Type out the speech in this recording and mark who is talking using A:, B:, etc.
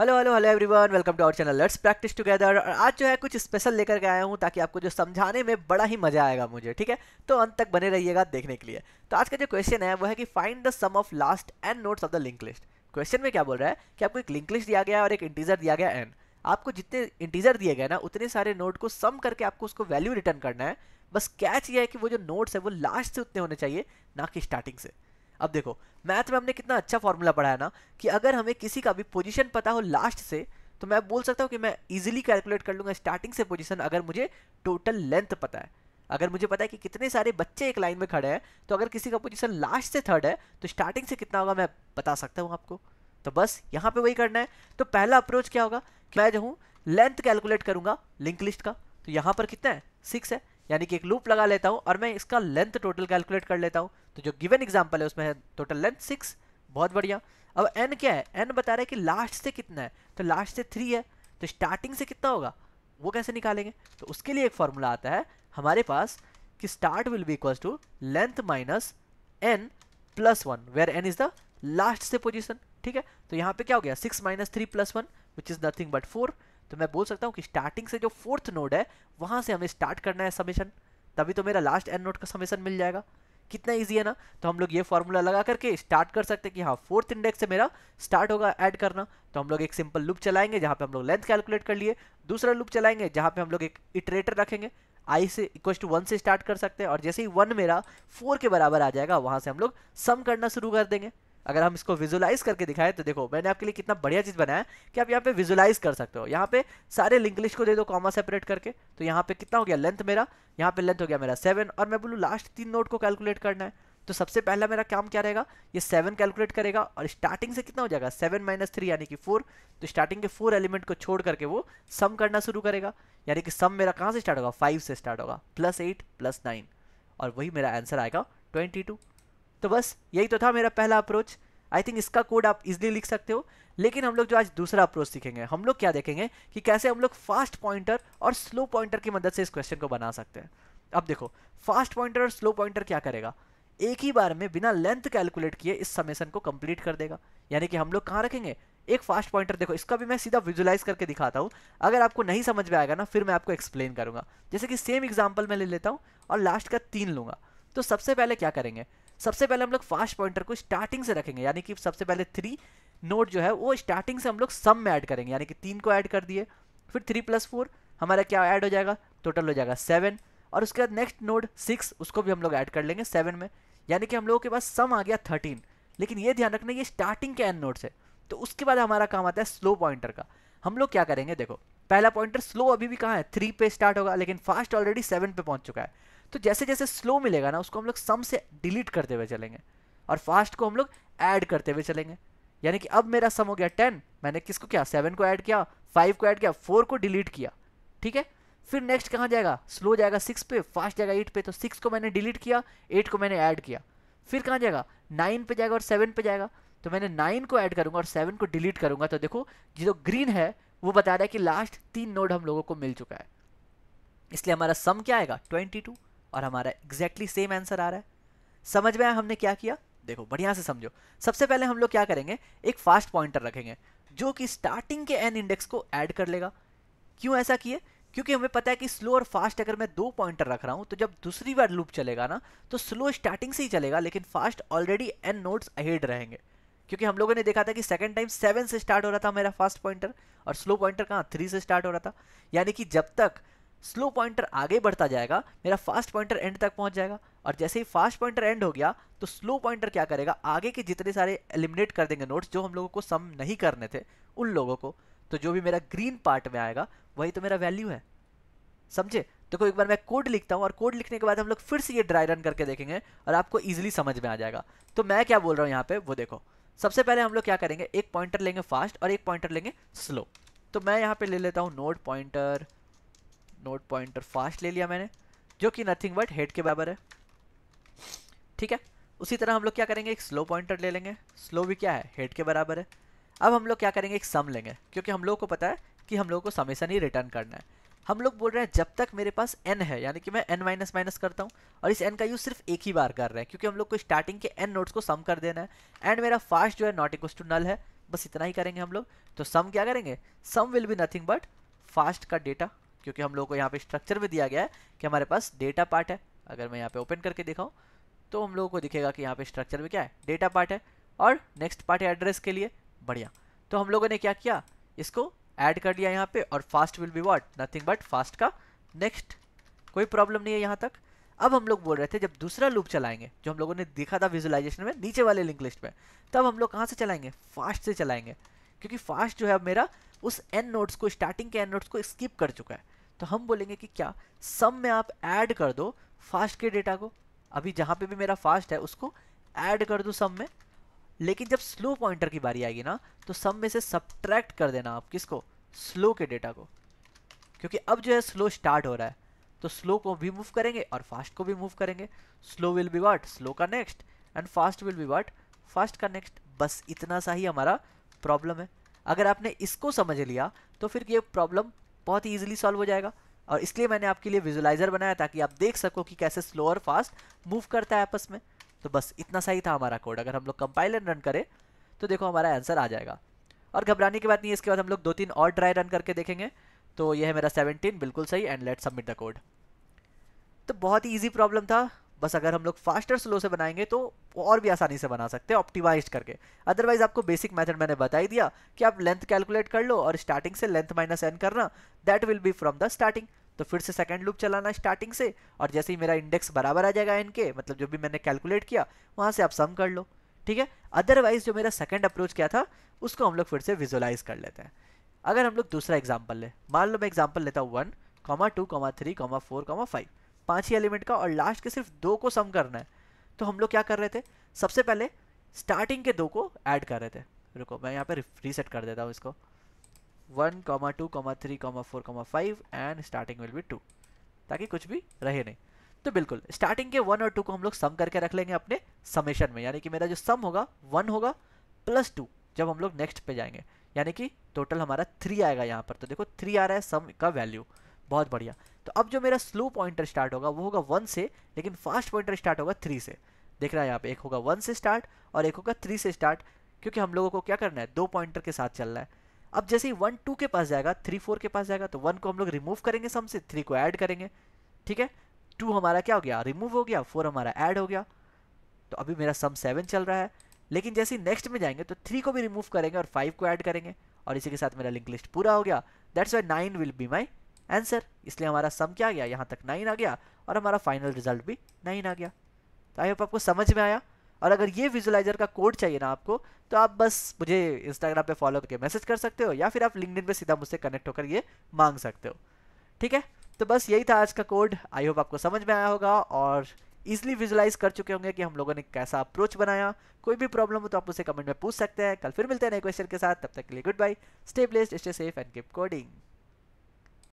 A: hello hello hello everyone welcome to our channel let's practice together और आज जो है कुछ स्पेशल लेकर के आया हूँ ताकि आपको जो समझाने में बड़ा ही मजा आएगा मुझे ठीक है तो अंत तक बने रहिएगा देखने के लिए तो आज का जो क्वेश्चन है वो है कि find the sum of last end nodes of the link list question में क्या बोल रहा है कि आपको एक लिंक लिस्ट दिया गया और एक इंटीजर दिया गया एन आपको जितने इंटीजर दिए गए ना उतने सारे नोट को सम करके आपको उसको वैल्यू रिटर्न करना है बस कैच ये है कि वो जो नोट्स है वो लास्ट से उतने होने चाहिए ना कि स्टार्टिंग से अब देखो मैथ में हमने कितना अच्छा फॉर्मूला पढ़ाया ना कि अगर हमें किसी का भी पोजीशन पता हो लास्ट से तो मैं बोल सकता हूँ कि मैं इजीली कैलकुलेट कर लूँगा स्टार्टिंग से पोजीशन अगर मुझे टोटल लेंथ पता है अगर मुझे पता है कि कितने सारे बच्चे एक लाइन में खड़े हैं तो अगर किसी का पोजिशन लास्ट से थर्ड है तो स्टार्टिंग से कितना होगा मैं बता सकता हूँ आपको तो बस यहाँ पे वही करना है तो पहला अप्रोच क्या होगा कि मैं जो हूँ लेंथ कैलकुलेट करूँगा लिंक लिस्ट का तो यहाँ पर कितना है सिक्स है यानी कि एक लूप लगा लेता हूँ और मैं इसका लेंथ टोटल कैलकुलेट कर लेता हूँ तो जो गिवन एग्जाम्पल है उसमें है टोटल लेंथ सिक्स बहुत बढ़िया अब एन क्या है एन बता रहा है कि लास्ट से कितना है तो लास्ट से थ्री है तो स्टार्टिंग से कितना होगा वो कैसे निकालेंगे तो उसके लिए एक फॉर्मूला आता है हमारे पास कि start will be equal to length minus N plus one where N is the last से पोजिशन ठीक है तो यहाँ पे क्या हो गया six minus three plus one which is nothing but four तो मैं बोल सकता हूँ कि स्टार्टिंग से जो फोर्थ नोड है वहाँ से हमें स्टार्ट करना है समीशन तभी तो मेरा लास्ट एन नोड का समीशन मिल जाएगा कितना ईजी है ना तो हम लोग ये फॉर्मूला लगा करके स्टार्ट कर सकते हैं कि हाँ फोर्थ इंडेक्स से मेरा स्टार्ट होगा ऐड करना तो हम लोग एक सिंपल लूप चलाएंगे जहाँ पे हम लोग लेंथ कैलकुलेट कर लिए दूसरा लूप चलाएंगे जहाँ पे हम लोग एक इटरेटर रखेंगे आई से इक्व टू वन से स्टार्ट कर सकते हैं और जैसे ही वन मेरा फोर के बराबर आ जाएगा वहाँ से हम लोग सम करना शुरू कर देंगे अगर हम इसको विजुलाइज करके दिखाएं तो देखो मैंने आपके लिए कितना बढ़िया चीज़ बनाया कि आप यहाँ पे विजुलाइज कर सकते हो यहाँ पे सारे लिंक लिस्ट को दे दो कॉमा सेपरेट करके तो यहाँ पे कितना हो गया लेंथ मेरा यहाँ पे लेंथ हो गया मेरा सेवन और मैं बोलूँ लास्ट तीन नोट को कैलकुलेट करना है तो सबसे पहला मेरा काम क्या रहेगा ये सेवन कैलकुलेट करेगा और स्टार्टिंग से कितना हो जाएगा सेवन माइनस थ्री यानी कि फोर तो स्टार्टिंग के फोर एलिमेंट को छोड़ करके वो सम करना शुरू करेगा यानी कि सम मेरा कहाँ से स्टार्ट होगा फाइव से स्टार्ट होगा प्लस एट प्लस नाइन और वही मेरा आंसर आएगा ट्वेंटी टू तो बस यही तो था मेरा पहला अप्रोच आई थिंक इसका कोड आप इजिली लिख सकते हो लेकिन हम लोग जो आज दूसरा अप्रोच सीखेंगे हम लोग क्या देखेंगे कि कैसे हम लोग फास्ट पॉइंटर और स्लो पॉइंटर की मदद से इस क्वेश्चन को बना सकते हैं अब देखो फास्ट पॉइंटर और स्लो पॉइंटर क्या करेगा एक ही बार में बिना लेंथ कैलकुलेट किए इस समेसन को कंप्लीट कर देगा यानी कि हम लोग कहाँ रखेंगे एक फास्ट पॉइंटर देखो इसका भी मैं सीधा विजुलाइज करके दिखाता हूँ अगर आपको नहीं समझ में आएगा ना फिर मैं आपको एक्सप्लेन करूंगा जैसे कि सेम एग्जाम्पल मैं ले लेता हूँ और लास्ट का तीन लूंगा तो सबसे पहले क्या करेंगे सबसे पहले हम लोग फास्ट पॉइंटर को स्टार्टिंग से रखेंगे यानी कि सबसे पहले थ्री नोट जो है वो स्टार्टिंग से हम लोग सम में ऐड करेंगे यानी कि तीन को ऐड कर दिए फिर थ्री प्लस फोर हमारा क्या ऐड हो जाएगा टोटल हो जाएगा सेवन और उसके बाद नेक्स्ट नोट सिक्स उसको भी हम लोग ऐड कर लेंगे सेवन में यानी कि हम लोगों के पास सम आ गया थर्टीन लेकिन ये ध्यान रखना ये स्टार्टिंग के एन नोट्स है तो उसके बाद हमारा काम आता है स्लो पॉइंटर का हम लोग क्या करेंगे देखो पहला पॉइंटर स्लो अभी भी कहाँ है थ्री पे स्टार्ट होगा लेकिन फास्ट ऑलरेडी सेवन पे पहुंच चुका है तो जैसे जैसे स्लो मिलेगा ना उसको हम लोग सम से डिलीट करते हुए चलेंगे और फास्ट को हम लोग ऐड करते हुए चलेंगे यानी कि अब मेरा सम हो गया टेन मैंने किसको किया सेवन को ऐड किया फाइव को ऐड किया फोर को डिलीट किया ठीक है फिर नेक्स्ट कहाँ जाएगा स्लो जाएगा सिक्स पे फास्ट जाएगा एट पे तो सिक्स को मैंने डिलीट किया एट को मैंने ऐड किया फिर कहाँ जाएगा नाइन पे जाएगा और सेवन पे जाएगा तो मैंने नाइन को ऐड करूंगा और सेवन को डिलीट करूंगा तो देखो जो ग्रीन है वो बता रहा है कि लास्ट तीन नोड हम लोगों को मिल चुका है इसलिए हमारा सम क्या आएगा ट्वेंटी टू और हमारा एग्जैक्टली सेम आंसर आ रहा है समझ में आया हमने क्या किया देखो बढ़िया से समझो सबसे पहले हम लोग क्या करेंगे एक फास्ट पॉइंटर रखेंगे जो कि स्टार्टिंग के एन इंडेक्स को ऐड कर लेगा क्यों ऐसा किए क्योंकि हमें पता है कि स्लो और फास्ट अगर मैं दो पॉइंटर रख रहा हूँ तो जब दूसरी बार लूप चलेगा ना तो स्लो स्टार्टिंग से ही चलेगा लेकिन fast already N nodes ahead रहेंगे क्योंकि हम लोगों ने देखा था कि सेकंड टाइम सेवन से स्टार्ट हो रहा था मेरा फास्ट पॉइंटर और स्लो पॉइंटर कहाँ थ्री से स्टार्ट हो रहा था यानी कि जब तक स्लो पॉइंटर आगे बढ़ता जाएगा मेरा फास्ट पॉइंटर एंड तक पहुंच जाएगा और जैसे ही फास्ट पॉइंटर एंड हो गया तो स्लो पॉइंटर क्या करेगा आगे के जितने सारे एलिमिनेट कर देंगे नोट्स जो हम लोगों को सम नहीं करने थे उन लोगों को तो जो भी मेरा ग्रीन पार्ट में आएगा वही तो मेरा वैल्यू है समझे देखो तो एक बार मैं कोड लिखता हूँ और कोड लिखने के बाद हम लोग फिर से ये ड्राई रन करके देखेंगे और आपको ईजिली समझ में आ जाएगा तो मैं क्या बोल रहा हूँ यहाँ पे वो देखो सबसे पहले हम लोग क्या करेंगे एक पॉइंटर लेंगे फास्ट और एक पॉइंटर लेंगे स्लो तो मैं यहाँ पे ले लेता हूँ node pointer node pointer fast ले लिया मैंने जो कि नथिंग बट हेड के बराबर है ठीक है उसी तरह हम लोग क्या करेंगे एक स्लो पॉइंटर ले लेंगे स्लो भी क्या है हेड के बराबर है अब हम लोग क्या करेंगे एक सम लेंगे क्योंकि हम लोगों को पता है कि हम लोगों को समेसन ही रिटर्न करना है हम लोग बोल रहे हैं जब तक मेरे पास एन है यानी कि मैं एन माइनस माइनस करता हूँ और इस एन का यूज़ सिर्फ एक ही बार कर रहे हैं क्योंकि हम लोग को स्टार्टिंग के एन नोट्स को सम कर देना है एंड मेरा फास्ट जो है नॉट इक्व टू नल है बस इतना ही करेंगे हम लोग तो सम क्या करेंगे sum will be nothing but fast का डेटा क्योंकि हम लोग को यहाँ पे स्ट्रक्चर में दिया गया है कि हमारे पास डेटा पार्ट है अगर मैं यहाँ पे ओपन करके दिखाऊँ तो हम लोगों को दिखेगा कि यहाँ पे स्ट्रक्चर में क्या है डेटा पार्ट है और नेक्स्ट पार्ट है एड्रेस के लिए बढ़िया तो हम लोगों ने क्या किया इसको ऐड कर दिया यहाँ पे और fast will be what nothing but fast का नेक्स्ट कोई प्रॉब्लम नहीं है यहाँ तक अब हम लोग बोल रहे थे जब दूसरा लूप चलाएंगे जो हम लोगों ने देखा था विजुलाइजेशन में नीचे वाले लिंक लिस्ट में तब हम लोग कहाँ से चलाएंगे फास्ट से चलाएंगे क्योंकि फास्ट जो है मेरा उस एन नोट्स को स्टार्टिंग के एन नोट्स को स्किप कर चुका है तो हम बोलेंगे कि क्या सम में आप ऐड कर दो फास्ट के डेटा को अभी जहाँ पे भी मेरा फास्ट है उसको ऐड कर दो सम में लेकिन जब स्लो पॉइंटर की बारी आएगी ना तो सम में से सब्ट्रैक्ट कर देना आप किसको स्लो के डेटा को क्योंकि अब जो है स्लो स्टार्ट हो रहा है तो स्लो को भी मूव करेंगे और फास्ट को भी मूव करेंगे slow will be what slow का next and fast will be what fast का नेक्स्ट बस इतना सा ही हमारा प्रॉब्लम है अगर आपने इसको समझ लिया तो फिर ये प्रॉब्लम बहुत ही ईजिली सॉल्व हो जाएगा और इसलिए मैंने आपके लिए विजुलाइजर बनाया ताकि आप देख सको कि कैसे स्लो और फास्ट मूव करता है आपस में तो बस इतना सही था हमारा कोड अगर हम लोग कंपाइल एंड रन करें तो देखो हमारा आंसर आ जाएगा और घबराने की बात नहीं है इसके बाद हम लोग दो तीन और ड्राई रन करके देखेंगे तो यह है मेरा 17 बिल्कुल सही and let submit the code तो बहुत ही ईजी प्रॉब्लम था बस अगर हम लोग फास्टर स्लो से बनाएंगे तो और भी आसानी से बना सकते हैं ऑप्टिमाइज करके अदरवाइज आपको बेसिक मेथड मैंने बताई दिया कि आप लेंथ कैलकुलेट कर लो और स्टार्टिंग से लेंथ माइनस एन करना that will be from the starting तो फिर से सेकंड लूप चलाना स्टार्टिंग से और जैसे ही मेरा इंडेक्स बराबर आ जाएगा एन के मतलब जो भी मैंने कैलकुलेट किया वहाँ से आप सम कर लो ठीक है अदरवाइज जो मेरा सेकेंड अप्रोच क्या था उसको हम लोग फिर से विजुअलाइज कर लेते हैं अगर हम लोग दूसरा एग्जाम्पल लें मान लो मैं एग्जाम्पल लेता हूँ one comma two comma three comma four comma five पांच ही एलिमेंट का और लास्ट के सिर्फ दो को सम करना है तो हम लोग क्या कर रहे थे सबसे पहले स्टार्टिंग के दो को ऐड कर रहे थे रुको मैं यहाँ पे रीसेट कर देता हूँ इसको one comma two comma three comma four comma five and starting will be two ताकि कुछ भी रहे नहीं तो बिल्कुल स्टार्टिंग के वन और टू को हम लोग सम करके रख लेंगे अपने समेशन में यानी कि मेरा जो सम होगा वन होगा प्लस टू जब हम लोग नेक्स्ट पे जाएंगे यानी कि टोटल हमारा थ्री आएगा यहाँ पर तो देखो थ्री आ रहा है सम का वैल्यू बहुत बढ़िया तो अब जो मेरा स्लो पॉइंटर स्टार्ट होगा वो होगा वन से लेकिन फास्ट पॉइंटर स्टार्ट होगा थ्री से देख रहा है यहाँ पे एक होगा वन से स्टार्ट और एक होगा थ्री से स्टार्ट क्योंकि हम लोगों को क्या करना है दो पॉइंटर के साथ चलना है अब जैसे ही वन टू के पास जाएगा थ्री फोर के पास जाएगा तो वन को हम लोग रिमूव करेंगे सम से थ्री को ऐड करेंगे ठीक है टू हमारा क्या हो गया रिमूव हो गया फोर हमारा ऐड हो गया तो अभी मेरा सम सेवन चल रहा है लेकिन जैसे ही नेक्स्ट में जाएंगे तो थ्री को भी रिमूव करेंगे और फाइव को ऐड करेंगे और इसी के साथ मेरा लिंक लिस्ट पूरा हो गया that's why nine will be my answer इसलिए हमारा सम क्या आ गया यहाँ तक नाइन आ गया और हमारा फाइनल रिजल्ट भी नाइन आ गया तो आई होप आपको समझ में आया और अगर ये विजुलाइजर का कोड चाहिए ना आपको तो आप बस मुझे इंस्टाग्राम पे फॉलो करके मैसेज कर सकते हो या फिर आप लिंकड पे सीधा मुझसे कनेक्ट होकर ये मांग सकते हो ठीक है तो बस यही था आज का कोड आई होप आपको समझ में आया होगा और ईजिली विजुलाइज कर चुके होंगे कि हम लोगों ने कैसा अप्रोच बनाया कोई भी प्रॉब्लम हो तो आप उसे कमेंट में पूछ सकते हैं कल फिर मिलते हैं नए क्वेश्चन के साथ तब तक के लिए goodbye stay place stay safe and keep coding